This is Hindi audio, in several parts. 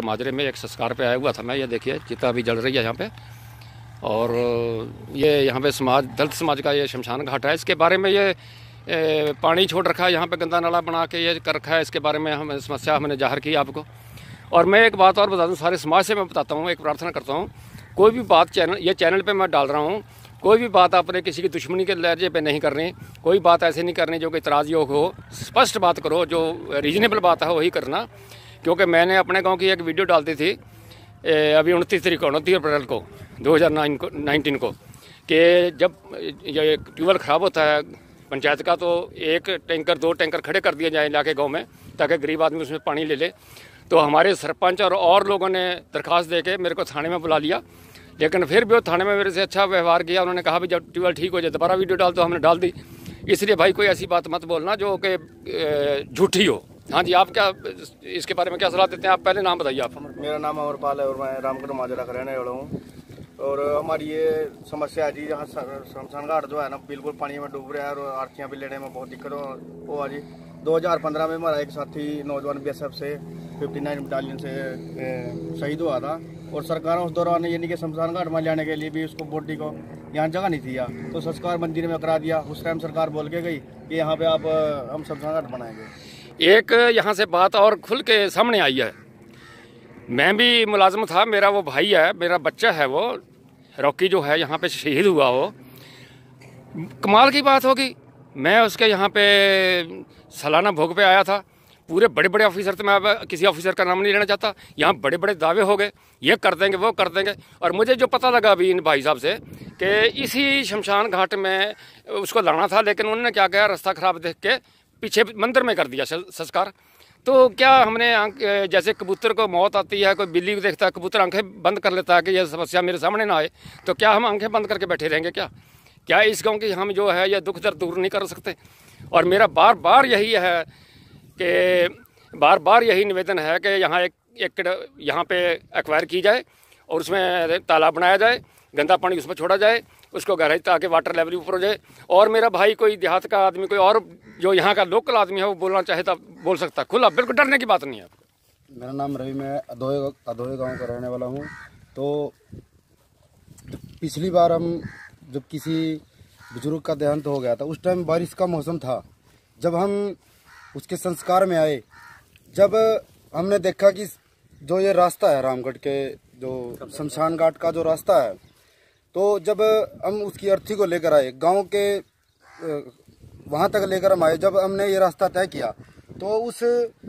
माजरे में एक संस्कार पे आया हुआ था मैं ये देखिए चिता अभी जल रही है यहाँ पे और ये यहाँ पे समाज दलित समाज का ये शमशान घाट है इसके बारे में ये ए, पानी छोड़ रखा है यहाँ पे गंदा नाला बना के ये कर रखा है इसके बारे में हम समस्या हमने जाहिर की आपको और मैं एक बात और बता दूँ सारे समाज से मैं बताता हूँ एक प्रार्थना करता हूँ कोई भी बात चैनल ये चैनल पर मैं डाल रहा हूँ कोई भी बात आपने किसी की दुश्मनी के लहजे पर नहीं करनी कोई बात ऐसे नहीं करनी जो कि इतराज़ योग हो स्पष्ट बात करो जो रीजनेबल बात है वही करना क्योंकि मैंने अपने गांव की एक वीडियो डालती थी ए, अभी उनतीस तरीक को उनतीस अप्रैल को दो हज़ार नाइन को नाइनटीन को कि जब ये ट्यूबवेल ख़राब होता है पंचायत का तो एक टैंकर दो टैंकर खड़े कर दिए जाए इलाके गाँव में ताकि गरीब आदमी उसमें पानी ले ले तो हमारे सरपंच और और लोगों ने दरख्वास्त दे के मेरे को थाने में बुला लिया लेकिन फिर भी वो थाने में मेरे से अच्छा व्यवहार किया उन्होंने कहा भी जब ट्यूबवेल ठीक हो जाए दोबारा वीडियो डाल तो हमने डाल दी इसलिए भाई कोई ऐसी बात मत बोलना जो कि झूठी हो हाँ जी आप क्या इसके बारे में क्या सलाह देते हैं आप पहले नाम बताइए आप मेरा नाम अमरपाल है और मैं रामगढ़ माजरा का रहने वाला हूँ और हमारी ये समस्या है जी यहाँ शमशान घाट जो है ना बिल्कुल पानी में डूब रहा है और आर्थियाँ भी लेने में बहुत दिक्कत हो आ जी पंद्रह में हमारा एक साथी नौजवान बी से नाइन बटालियन से शहीद हुआ था और सरकार उस दौरान यानी कि शमशान घाट में जाने के लिए भी उसको बॉडी को यहाँ जगह नहीं थी तो संस्कार मंदिर में करा दिया उस टाइम सरकार बोल के गई कि यहाँ पे आप हम शमशान घाट बनाएंगे एक यहाँ से बात और खुल के सामने आई है मैं भी मुलाजम था मेरा वो भाई है मेरा बच्चा है वो रॉकी जो है यहाँ पे शहीद हुआ वो कमाल की बात होगी मैं उसके यहाँ पे सालाना भोग पे आया था पूरे बड़े बड़े ऑफिसर तो मैं अब किसी ऑफिसर का नाम नहीं लेना चाहता यहाँ बड़े बड़े दावे हो गए ये कर देंगे वो कर देंगे और मुझे जो पता लगा अभी इन भाई साहब से कि इसी शमशान घाट में उसको लाना था लेकिन उन्होंने क्या कहा रास्ता ख़राब देख के पीछे मंदिर में कर दिया संस्कार तो क्या हमने जैसे कबूतर को मौत आती है कोई बिल्ली को देखता है कबूतर आंखें बंद कर लेता है कि यह समस्या मेरे सामने ना आए तो क्या हम आंखें बंद करके बैठे रहेंगे क्या क्या इस गांव की हम जो है यह दुख दर्द दूर नहीं कर सकते और मेरा बार बार यही है कि बार बार यही निवेदन है कि यहाँ एक एक यहाँ पर एक्वायर की जाए और उसमें तालाब बनाया जाए गंदा पानी उसमें छोड़ा जाए उसको गहराई ताकि वाटर लेवल ऊपर हो जाए और मेरा भाई कोई देहात का आदमी कोई और जो यहाँ का लोकल आदमी है वो बोलना चाहे तो बोल सकता खुला बिल्कुल डरने की बात नहीं है मेरा नाम रवि मैं अधोए अधोए गाँव का रहने वाला हूँ तो पिछली बार हम जब किसी बुजुर्ग का देहांत हो गया था उस टाइम बारिश का मौसम था जब हम उसके संस्कार में आए जब हमने देखा कि जो ये रास्ता है रामगढ़ के जो शमशान घाट का जो रास्ता है तो जब हम उसकी अर्थी को लेकर आए गांव के वहां तक लेकर हम आए जब हमने ये रास्ता तय किया तो उस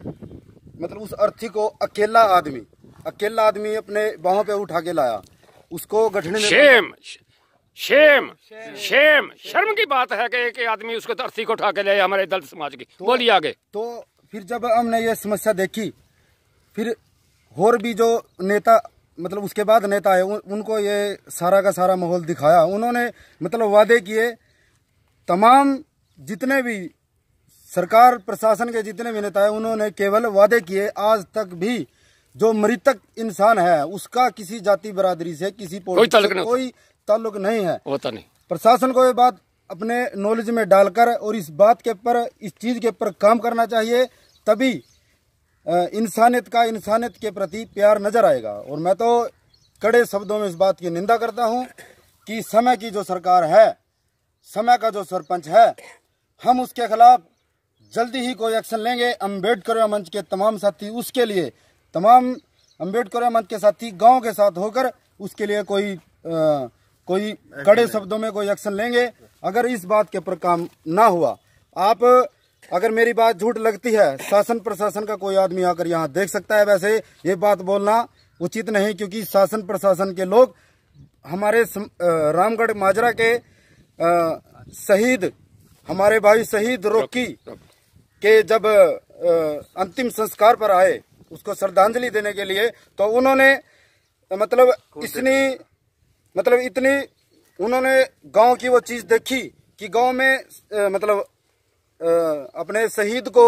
मतलब उस अर्थी को अकेला आदमी अकेला आदमी अपने बाहों पे उठा के लाया उसको गठने में शेम शेम शेम शर्म की बात है कि एक आदमी उसको अर्थी को उठा के ले हमारे दल समाज की तो, बोलिए आगे तो फिर जब हमने ये समस्या देखी फिर और भी जो नेता मतलब उसके बाद नेता आए उन, उनको ये सारा का सारा माहौल दिखाया उन्होंने मतलब वादे किए तमाम जितने भी सरकार प्रशासन के जितने भी नेता है उन्होंने केवल वादे किए आज तक भी जो मृतक इंसान है उसका किसी जाति बरादरी से किसी कोई ताल्लुक नहीं, कोई ताल्लुक नहीं है होता तो नहीं प्रशासन को ये बात अपने नॉलेज में डालकर और इस बात के ऊपर इस चीज के ऊपर काम करना चाहिए तभी इंसानियत का इंसानियत के प्रति प्यार नज़र आएगा और मैं तो कड़े शब्दों में इस बात की निंदा करता हूँ कि समय की जो सरकार है समय का जो सरपंच है हम उसके खिलाफ जल्दी ही कोई एक्शन लेंगे अम्बेडकर मंच के तमाम साथी उसके लिए तमाम अम्बेडकर मंच के साथी गांव के साथ होकर उसके लिए कोई आ, कोई कड़े शब्दों में कोई एक्शन लेंगे अगर इस बात के पर काम ना हुआ आप अगर मेरी बात झूठ लगती है शासन प्रशासन का कोई आदमी आकर यहाँ देख सकता है वैसे ये बात बोलना उचित नहीं क्योंकि शासन प्रशासन के लोग हमारे रामगढ़ माजरा के शहीद हमारे भाई शहीद रोकी के जब अंतिम संस्कार पर आए उसको श्रद्धांजलि देने के लिए तो उन्होंने मतलब इतनी मतलब इतनी उन्होंने गांव की वो चीज देखी कि गांव में मतलब अपने शहीद को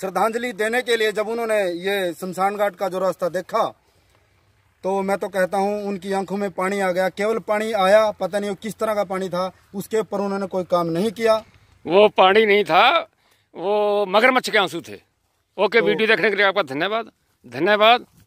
श्रद्धांजलि देने के लिए जब उन्होंने ये शमशान घाट का जो रास्ता देखा तो मैं तो कहता हूँ उनकी आंखों में पानी आ गया केवल पानी आया पता नहीं वो किस तरह का पानी था उसके ऊपर उन्होंने कोई काम नहीं किया वो पानी नहीं था वो मगरमच्छ के आंसू थे ओके तो, वीडियो देखने के लिए आपका धन्यवाद धन्यवाद